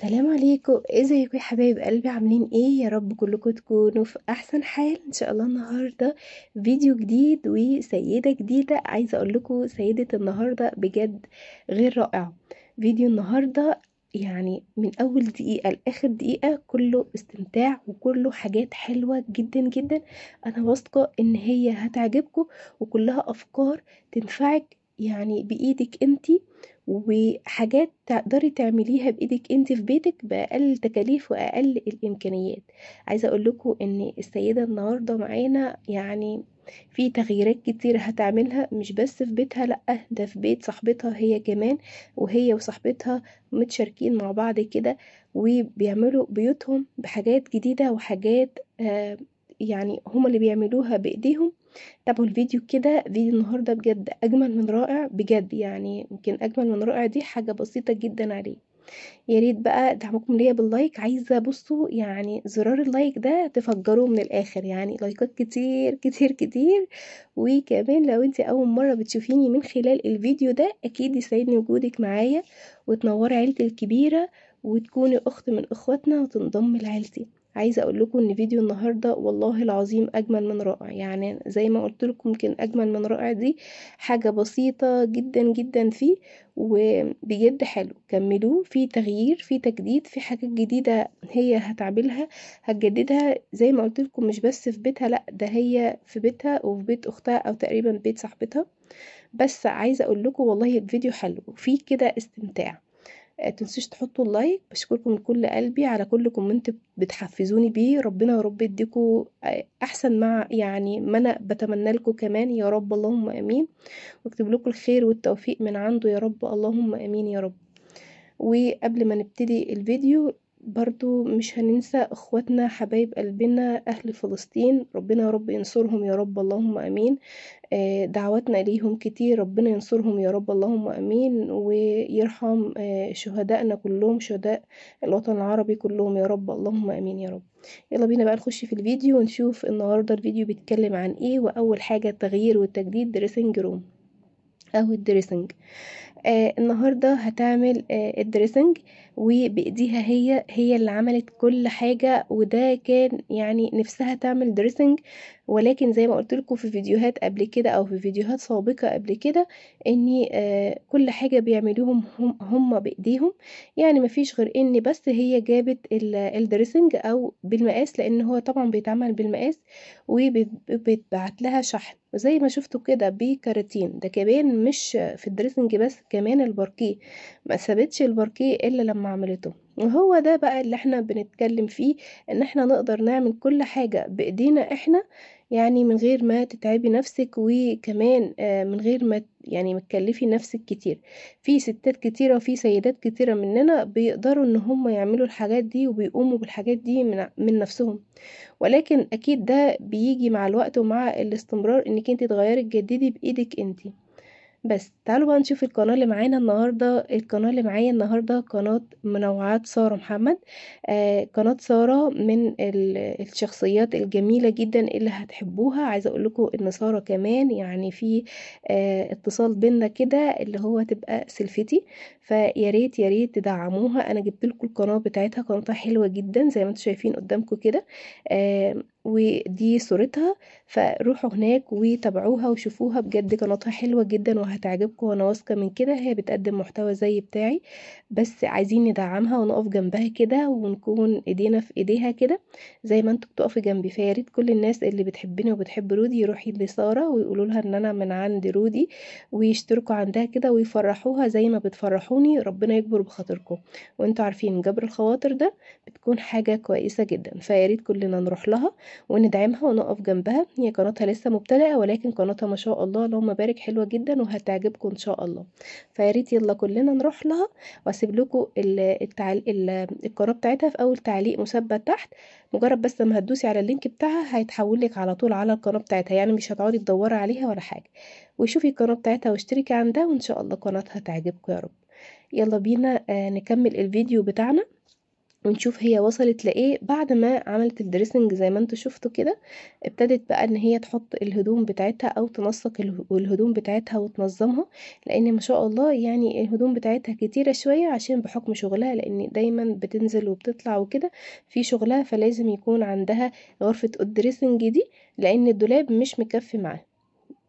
سلام عليكم ازيكم إيه يا حبايب قلبي عاملين ايه يا رب كلكم تكونوا في احسن حال ان شاء الله النهارده فيديو جديد وسيده جديده عايزه اقول لكم سيده النهارده بجد غير رائعه فيديو النهارده يعني من اول دقيقه لاخر دقيقه كله استمتاع وكله حاجات حلوه جدا جدا انا واثقه ان هي هتعجبكم وكلها افكار تنفعك يعني بايدك انتي وحاجات تقدري تعمليها بايدك انت في بيتك باقل تكاليف واقل الامكانيات عايزه اقول لكم ان السيده النهارده معانا يعني في تغييرات كتير هتعملها مش بس في بيتها لا ده في بيت صاحبتها هي كمان وهي وصاحبتها متشاركين مع بعض كده وبيعملوا بيوتهم بحاجات جديده وحاجات آه يعني هما اللي بيعملوها بإيديهم تابعوا الفيديو كده فيديو النهاردة بجد أجمل من رائع بجد يعني يمكن أجمل من رائع دي حاجة بسيطة جدا عليه يا ريت بقى دعمكم ليا باللايك عايزه بصوا يعني زرار اللايك ده تفجروه من الاخر يعني لايكات كتير كتير كتير وكمان لو انت اول مره بتشوفيني من خلال الفيديو ده اكيد يسعدني وجودك معايا وتنوري عيلتي الكبيره وتكوني اخت من اخواتنا وتنضم لعيلتي عايزه اقول لكم ان فيديو النهارده والله العظيم اجمل من رائع يعني زي ما قلت لكم كان اجمل من رائع دي حاجه بسيطه جدا جدا فيه وبجد حلو كملوه في تغيير في تجديد في حاجات جديده هي هتعملها هتجددها زي ما قلت لكم مش بس في بيتها لا ده هي في بيتها وفي بيت اختها او تقريبا بيت صاحبتها بس عايزه اقول لكم والله الفيديو حلو فيه كده استمتاع آه، تنسوش تحطوا اللايك بشكركم من كل قلبي على كل كومنت بتحفزوني بيه ربنا يا رب يديكوا آه، احسن مع يعني ما انا بتمنى لكم كمان يا رب اللهم امين واكتب لكم الخير والتوفيق من عنده يا رب اللهم امين يا رب وقبل ما نبتدي الفيديو برضو مش هننسى اخواتنا حبايب قلبنا اهل فلسطين ربنا يا رب ينصرهم يا رب اللهم امين آه، دعواتنا ليهم كتير ربنا ينصرهم يا رب اللهم امين ويرحم آه، شهدائنا كلهم شهداء الوطن العربي كلهم يا رب اللهم امين يا رب يلا بينا بقى نخش في الفيديو ونشوف النهارده الفيديو بيتكلم عن ايه واول حاجه التغيير والتجديد دريسنج روم او الدريسنج آه النهاردة هتعمل آه الدريسنج وبإيديها هي هي اللي عملت كل حاجة وده كان يعني نفسها تعمل دريسنج ولكن زي ما قلت لكم في فيديوهات قبل كده او في فيديوهات سابقة قبل كده ان آه كل حاجة بيعملوهم هم, هم بايديهم يعني مفيش غير ان بس هي جابت الدريسنج او بالمقاس لان هو طبعا بيتعمل بالمقاس وبتبعت لها شحن وزي ما شفتوا كده بكراتين ده كمان مش في الدريسنج بس كمان الباركيه ما سابتش الباركيه الا لما عملته وهو ده بقى اللي احنا بنتكلم فيه ان احنا نقدر نعمل كل حاجة بايدينا احنا يعني من غير ما تتعبي نفسك وكمان آه، من غير ما يعني متكلفي تكلفي نفسك كتير في ستات كتيره وفي سيدات كتيره مننا بيقدروا ان هم يعملوا الحاجات دي وبيقوموا بالحاجات دي من, من نفسهم ولكن اكيد ده بيجي مع الوقت ومع الاستمرار انك انت تغيري تجددي بايدك انتي بس تعالوا بقى نشوف القناة اللي معانا النهاردة القناة اللي معايا النهاردة قناة منوعات سارة محمد آه قناة سارة من الشخصيات الجميلة جدا اللي هتحبوها عايزة اقول لكم ان سارة كمان يعني في آه اتصال بينا كده اللي هو تبقى سلفتي فيا ريت يا ريت تدعموها انا جبت لكم القناة بتاعتها قناتها حلوة جدا زي ما انتم شايفين قدامكم كده آه ودي صورتها فروحوا هناك وتابعوها وشوفوها بجد قناتها حلوة جدًا وهتعجبكم وأنا واثقة من كده، هي بتقدم محتوى زي بتاعي، بس عايزين ندعمها ونقف جنبها كده ونكون إيدينا في إيديها كده زي ما انتوا بتقفوا جنبي، فياريت كل الناس اللي بتحبني وبتحب رودي يروحي لسارة ويقولولها إن أنا من عند رودي ويشتركوا عندها كده ويفرحوها زي ما بتفرحوني، ربنا يكبر بخاطركم، وانتوا عارفين جبر الخواطر ده بتكون حاجة كويسة جدًا، فياريت كلنا نروح لها وندعمها ونقف جنبها هي قناتها لسه مبتدئه ولكن قناتها ما شاء الله اللهم بارك حلوه جدا وهتعجبكم ان شاء الله فياريت يلا كلنا نروح لها واسيب لكم القناه بتاعتها في اول تعليق مثبت تحت مجرد بس لما هتدوسي على اللينك بتاعها هيتحول لك على طول على القناه بتاعتها يعني مش هتقعدي تدوري عليها ولا حاجه وشوفي القناه بتاعتها واشتركي عندها وان شاء الله قناتها تعجبكم يا رب يلا بينا آه، نكمل الفيديو بتاعنا ونشوف هي وصلت لإيه بعد ما عملت الدريسنج زي ما انتوا شفتوا كده ابتدت بقى ان هي تحط الهدوم بتاعتها او تنسق الهدوم بتاعتها وتنظمها لان ما شاء الله يعني الهدوم بتاعتها كتيرة شوية عشان بحكم شغلها لان دايما بتنزل وبتطلع وكده في شغلها فلازم يكون عندها غرفة الدريسنج دي لان الدولاب مش مكفي معاها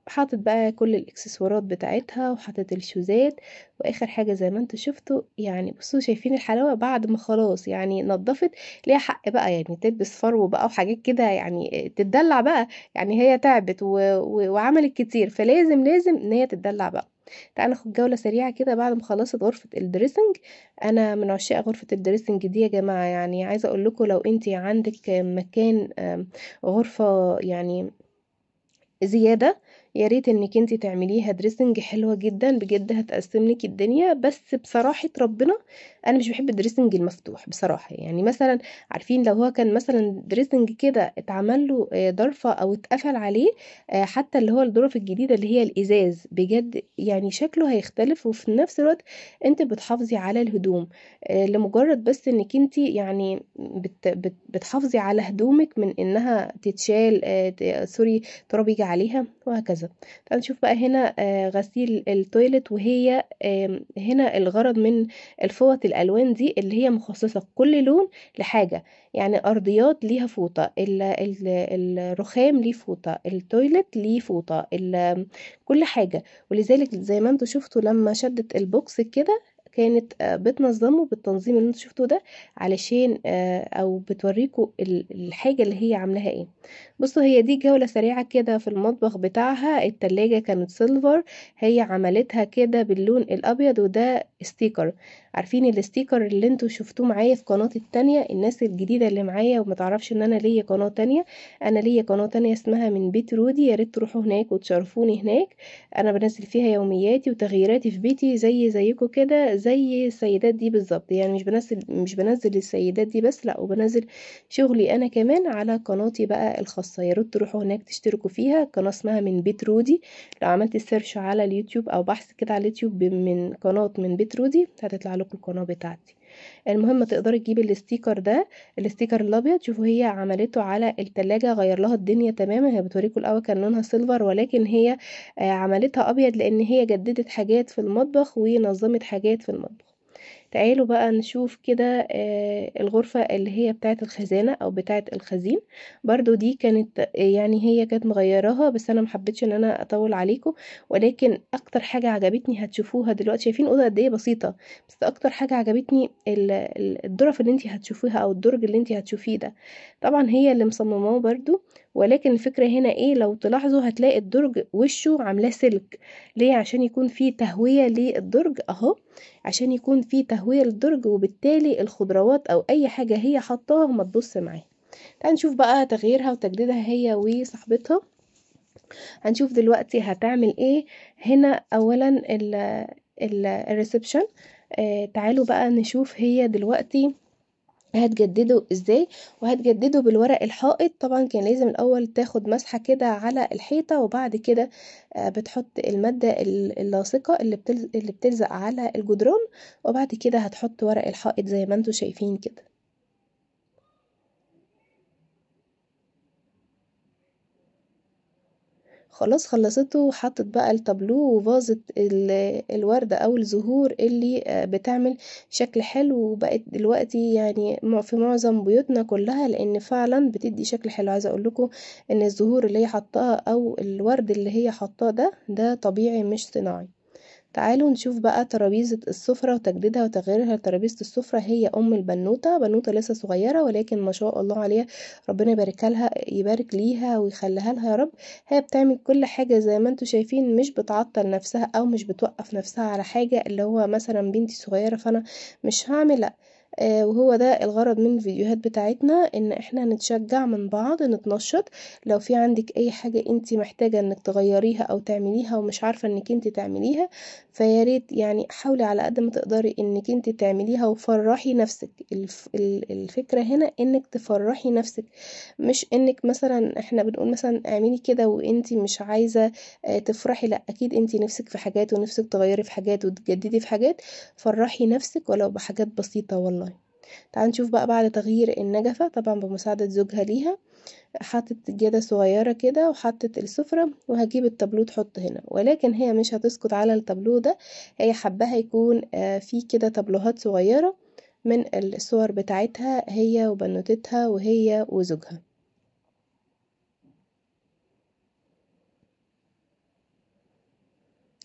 حاطط بقى كل الاكسسوارات بتاعتها وحاطط الشوزات واخر حاجه زي ما انتوا شفتوا يعني بصوا شايفين الحلاوه بعد ما خلاص يعني نضفت ليها حق بقى يعني تلبس فرو بقى وحاجات كده يعني تتدلع بقى يعني هي تعبت و... و... وعملت كتير فلازم لازم ان هي تتدلع بقى تعالى ناخد جوله سريعه كده بعد ما خلصت غرفه الدريسنج انا من عشاق غرفه الدريسنج دي يا جماعه يعني عايزه اقول لكم لو انت عندك مكان غرفه يعني زياده يا ريت إنِّك أنتِ تعمليها dressing حلوة جدًا، بجد هتقسّم لِك الدنيا، بس بصراحة ربنا انا مش بحب الدريسنج المفتوح بصراحه يعني مثلا عارفين لو هو كان مثلا دريسنج كده اتعمل له ضرفه آه، او اتقفل عليه آه، حتى اللي هو الظروف الجديده اللي هي الازاز بجد يعني شكله هيختلف وفي نفس الوقت انت بتحافظي على الهدوم آه، لمجرد بس انك انت يعني بت بت بتحافظي على هدومك من انها تتشال سوري تراب يجي عليها وهكذا فنشوف بقى هنا غسيل التويلت وهي هنا الغرض من الفوط الألوان دي اللي هي مخصصة كل لون لحاجة يعني أرضيات ليها فوطة الرخام ليه فوطة التويلت ليه فوطة كل حاجة ولذلك زي ما انتوا شفتوا لما شدت البوكس كده كانت آه، بتنظمه بالتنظيم اللي انتوا شفتوه ده علشان آه، او بتوريكوا الحاجه اللي هي عاملاها ايه بصوا هي دي جوله سريعه كده في المطبخ بتاعها التلاجة كانت سيلفر هي عملتها كده باللون الابيض وده ستيكر عارفين الستيكر اللي انتوا شفتوه معايا في قناتي التانية الناس الجديدة اللي معايا ومتعرفش ان انا ليا قناة تانية انا ليا قناة تانية اسمها من بيت رودي يا ريت تروحوا هناك وتشرفوني هناك انا بنزل فيها يومياتي وتغييراتي في بيتي زي زيكم كده زي السيدات دي بالظبط يعني مش بنزل مش بنزل السيدات دي بس لا وبنزل شغلي انا كمان على قناتي بقى الخاصة يا ريت تروحوا هناك تشتركوا فيها قناة اسمها من بيت رودي لو عملت سيرش على اليوتيوب او بحث كده على اليوتيوب من قناة من بيت رودي هتطلع لكم القناه بتاعتي المهم تقدر تجيب الاستيكر ده الاستيكر الابيض شوفوا هي عملته على التلاجة غير لها الدنيا تماما هي بتوريكم الاول كان لونها سيلفر ولكن هي آه، عملتها ابيض لان هي جددت حاجات في المطبخ ونظمت حاجات في المطبخ تعالوا بقى نشوف كده آه، الغرفة اللي هي بتاعة الخزانة او بتاعة الخزين برضو دي كانت يعني هي كانت مغيراها بس انا محبتش ان انا اطول عليكم ولكن اكتر حاجة عجبتني هتشوفوها دلوقتي شايفين اوضة قد ايه بسيطة بس اكتر حاجة عجبتني الدرف اللي انت هتشوفيها او الدرج اللي انت هتشوفيه ده طبعا هي اللي مصمماه برضو ولكن الفكرة هنا ايه لو تلاحظوا هتلاقي الدرج وشه عاملاه سلك ليه عشان يكون فيه تهوية للدرج اهو عشان يكون فيه تهوية للدرج وبالتالي الخضروات او اي حاجة هي حطاها ما تبص معاه تعال نشوف بقى تغييرها وتجديدها هي وصاحبتها هنشوف دلوقتي هتعمل ايه هنا اولا الريسبشن آه تعالوا بقى نشوف هي دلوقتي هتجدده إزاي، وهتجدده بالورق الحائط، طبعًا كان لازم الأول تاخد مسحة كده على الحيطة، وبعد كده آه، بتحط المادة اللاصقة اللي بتلزق على الجدران، وبعد كده هتحط ورق الحائط زي ما أنتم شايفين كده. خلاص خلصته وحطت بقى التابلو وفازة الوردة او الزهور اللي آه، بتعمل شكل حلو وبقت دلوقتي يعني في معظم بيوتنا كلها لان فعلا بتدي شكل حلو عايزه لكم ان الزهور اللي هي حطاها او الورد اللي هي حطاه ده ده طبيعي مش صناعي تعالوا نشوف بقى ترابيزة السفرة وتجديدها وتغييرها ترابيزة السفرة هي أم البنوتة بنوتة لسه صغيرة ولكن ما شاء الله عليها ربنا يبارك لها يبارك ليها ويخليها لها يا رب هي بتعمل كل حاجة زي ما انتوا شايفين مش بتعطل نفسها أو مش بتوقف نفسها على حاجة اللي هو مثلا بنتي صغيرة فأنا مش هعمل لأ آه، وهو ده الغرض من الفيديوهات بتاعتنا ان احنا نتشجع من بعض نتنشط لو في عندك اي حاجة انت محتاجة انك تغيريها او تعمليها ومش عارفة انك انت تعمليها فياريت يعني حاولي على قد ما تقدري انك انت تعمليها وفرحي نفسك الف... الفكرة هنا انك تفرحي نفسك مش انك مثلا احنا بنقول مثلا اعملي كده وانت مش عايزة آه، تفرحي لا اكيد انت نفسك في حاجات ونفسك تغيري في حاجات وتجددي في حاجات فرحي نفسك ولو بحاجات بسيطة والله تعال نشوف بقى بعد تغيير النجفة طبعا بمساعدة زوجها ليها حطت جدة صغيرة كده وحطت السفرة وهجيب التابلو تحط هنا ولكن هي مش هتسكت على التابلو ده هي حباها يكون آه، في كده تابلوهات صغيرة من الصور بتاعتها هي وبنوتتها وهي وزوجها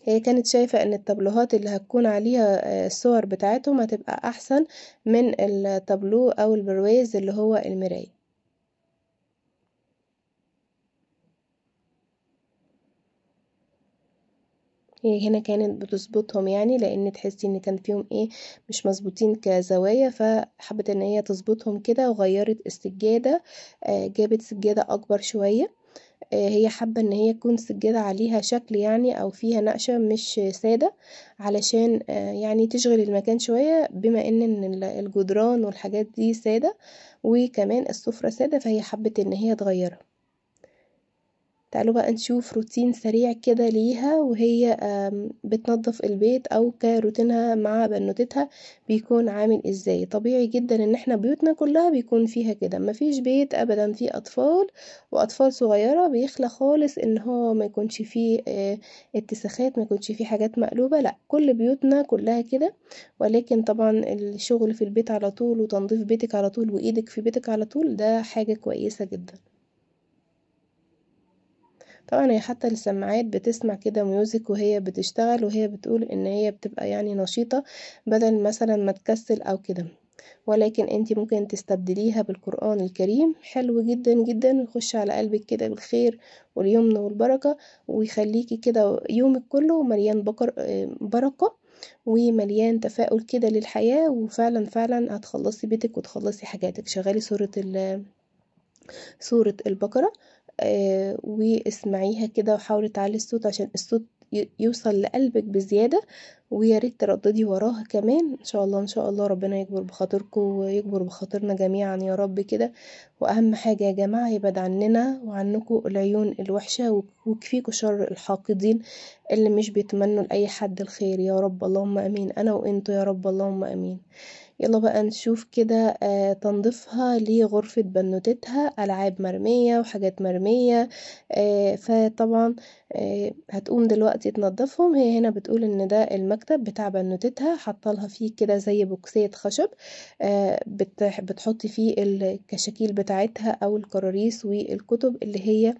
هي كانت شايفة ان التابلوهات اللي هتكون عليها آه، الصور بتاعتهم هتبقى احسن من التابلو او البرويز اللي هو المراية هي هنا كانت بتظبطهم يعني لان تحسي ان كان فيهم ايه مش مظبوطين كزوايا فحبت ان هي تظبطهم كده وغيرت السجاده آه، جابت سجاده اكبر شويه آه، هي حابة ان هي تكون سجادة عليها شكل يعني او فيها نقشة مش سادة علشان آه، يعني تشغل المكان شوية بما ان الجدران والحاجات دي سادة وكمان السفرة سادة فهي حابة ان هي تغيرها تعالوا بقى نشوف روتين سريع كده ليها وهي بتنظف البيت او كروتينها مع بنوتتها بيكون عامل ازاي طبيعي جدا ان احنا بيوتنا كلها بيكون فيها كده مفيش بيت ابدا فيه اطفال واطفال صغيره بيخلى خالص ان هو ما يكونش فيه آه، اتساخات ما يكونش فيه حاجات مقلوبه لا كل بيوتنا كلها كده ولكن طبعا الشغل في البيت على طول وتنظيف بيتك على طول وايدك في بيتك على طول ده حاجه كويسه جدا طبعا هي حتى السماعات بتسمع كده ميوزك وهي بتشتغل وهي بتقول ان هي بتبقى يعني نشيطة بدل مثلا ما تكسل او كده ولكن انت ممكن تستبدليها بالقرآن الكريم حلو جدا جدا يخش على قلبك كده بالخير واليمن والبركة ويخليكي كده يومك كله مليان بكر بركة ومليان تفاؤل كده للحياة وفعلا فعلا هتخلصي بيتك وتخلصي حاجاتك شغالي سورة سورة البقرة آه، واسمعيها كده وحاولي تعلي الصوت عشان الصوت يوصل لقلبك بزيادة ويا ريت ترددي وراها كمان ان شاء الله ان شاء الله ربنا يكبر بخاطركم ويكبر بخاطرنا جميعا يا رب كده واهم حاجة يا جماعة يبعد عننا وعنكم العيون الوحشة وكفيكم شر الحاقدين اللي مش بيتمنوا لاي حد الخير يا رب اللهم امين انا وانتوا يا رب اللهم امين يلا بقى نشوف كده آه تنظيفها لغرفة بنوتتها ألعاب مرمية وحاجات مرمية آه فطبعا آه هتقوم دلوقتي تنظفهم هي هنا بتقول ان ده المكتب بتاع بنوتتها حطلها فيه كده زي بوكسية خشب آه، بتحط فيه الكشاكيل بتاعتها أو الكراريس والكتب اللي هي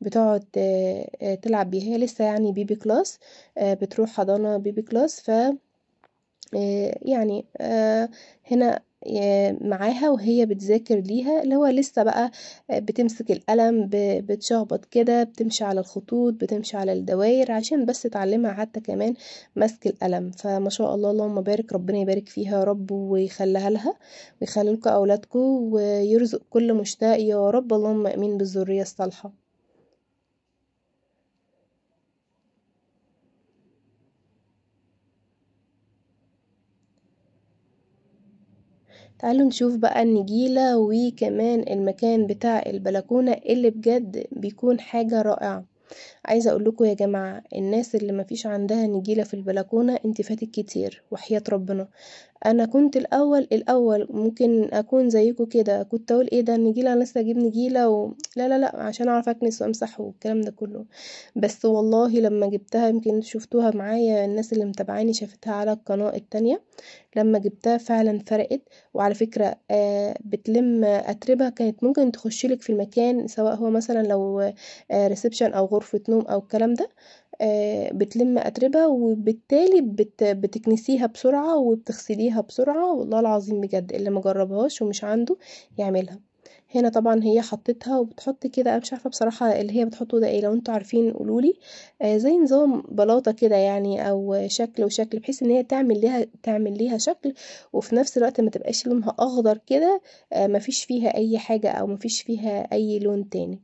بتقعد آه، آه، تلعب بيها هي لسه يعني بيبي كلاس بتروح حضانة بيبي كلاس ف آه، يعني آه، هنا آه، معاها وهي بتذاكر ليها، اللي هو لسه بقى بتمسك القلم، بتشخبط كده، بتمشي على الخطوط، بتمشي على الدواير، عشان بس تعلمها حتى كمان مَسْك القلم، فما شاء الله اللهم بارك، ربنا يبارك فيها يا رب ويخليها لها، ويخلي لكم أولادكم، ويرزق كل مشتاق يا رب، اللهم آمين بالذرية الصالحة. تعالوا نشوف بقى النجيلة وكمان المكان بتاع البلكونة اللي بجد بيكون حاجة رائعة عايزة اقول لكم يا جماعة الناس اللي مفيش عندها نجيلة في البلكونة انت فاتك كتير وحياة ربنا انا كنت الاول الاول ممكن اكون زيكم كده كنت اقول ايه ده النجيله انا لسه اجيب نجيله و... لا لا لا عشان اعرف اكنس وامسح والكلام ده كله بس والله لما جبتها يمكن شفتوها معايا الناس اللي متابعاني شافتها على القناه التانية لما جبتها فعلا فرقت وعلى فكره آه بتلم اتربها كانت ممكن تخشلك في المكان سواء هو مثلا لو آه ريسبشن او غرفه نوم او الكلام ده آه، بتلم أتربة وبالتالي بتكنسيها بسرعة وبتغسليها بسرعة والله العظيم بجد اللي مجربهاش ومش عنده يعملها هنا طبعا هي حطتها وبتحط كده انا مش عارفه بصراحه اللي هي بتحطه ده ايه لو انتوا عارفين قولولي آه زي نظام بلاطه كده يعني او شكل وشكل بحيث ان هي تعمل ليها تعمل ليها شكل وفي نفس الوقت ما تبقاش لونها اخضر كده آه مفيش فيها اي حاجه او مفيش فيها اي لون تاني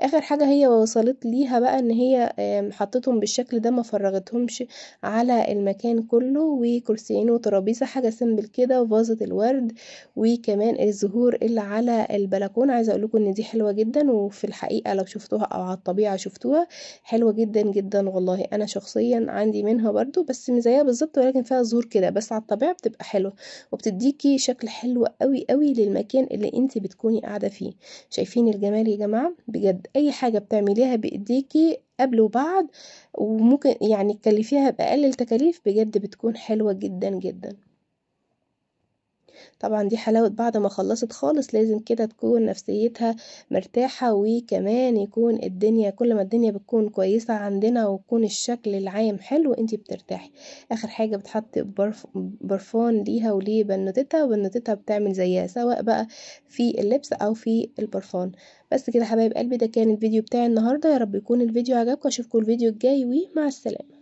آخر حاجة هي وصلت ليها بقى إن هي حطِّتهم بالشكل ده ما فرّغتهمش على المكان كلّه، وكرسيين وترابيزة حاجة سمبل كده وفازة الورد، وكمان الزهور اللي على البلكونة، عايزة أقول لكم إن دي حلوة جدًا، وفي الحقيقة لو شفتوها أو على الطبيعة شفتوها حلوة جدًا، جدًا والله، أنا شخصيًا عندي منها برضه، بس مش زيها ولكن فيها زهور كده، بس على الطبيعة بتبقى حلوة، وبتديكي شكل حلو أوي، أوي للمكان اللي أنتِ بتكوني قاعدة فيه، شايفين الجمال يا جماعة؟ بجد اي حاجة بتعمليها بايديكي قبل وبعد وممكن يعني تكلفيها باقل التكاليف بجد بتكون حلوة جدا جدا طبعًا دي حلاوة بعد ما خلّصت خالص لازم كده تكون نفسيتها مرتاحة، وكمان يكون الدنيا كل ما الدنيا بتكون كويسة عندنا ويكون الشكل العام حلو أنتِ بترتاحي، آخر حاجة بتحطي برف برفان ليها ولبنوتتها، وبنوتتها بتعمل زيها سواء بقى في اللبس أو في البرفان، بس كده حبايب قلبي ده كان الفيديو بتاعي النهارده، يارب يكون الفيديو عجبكم أشوفكم الفيديو الجاي ومع السلامة.